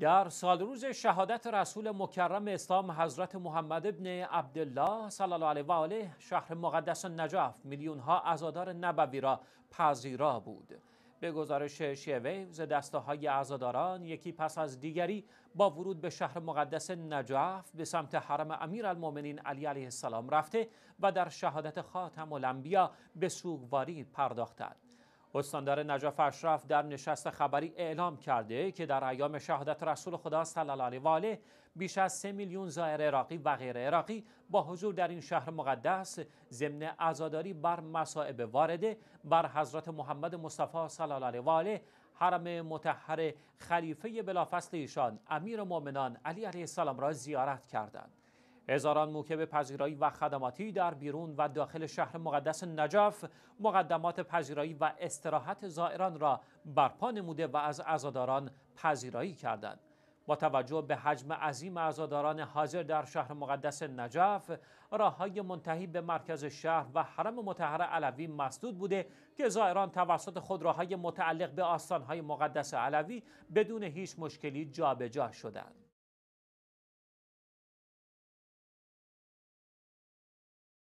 در سال روز شهادت رسول مکرم اسلام حضرت محمد ابن عبدالله صلی الله علیه و آله شهر مقدس نجف میلیون ها عزادار نبوی را پذیرا بود به گزارش شیویوز دسته های عزاداران یکی پس از دیگری با ورود به شهر مقدس نجف به سمت حرم امیر علی علیه السلام رفته و در شهادت خاتم الانبیا به سوگواری پرداختند استاندار نجف اشرف در نشست خبری اعلام کرده که در ایام شهادت رسول خدا صلی الله علیه و آله بیش از سه میلیون زائر عراقی و غیر عراقی با حضور در این شهر مقدس ضمن عزاداری بر مصائب وارده بر حضرت محمد مصطفی صلی الله علیه و آله حرم متحر خلیفه بلافصل ایشان امیر مؤمنان علی علیه السلام را زیارت کردند هزاران موکب پذیرایی و خدماتی در بیرون و داخل شهر مقدس نجف مقدمات پذیرایی و استراحت زائران را برپا نموده و از عزاداران پذیرایی کردند. با توجه به حجم عظیم عزاداران حاضر در شهر مقدس نجف راه های منتهی به مرکز شهر و حرم مطهر علوی مسدود بوده که زائران توسط خودروهای متعلق به آستانهای مقدس علوی بدون هیچ مشکلی جابجا شدند.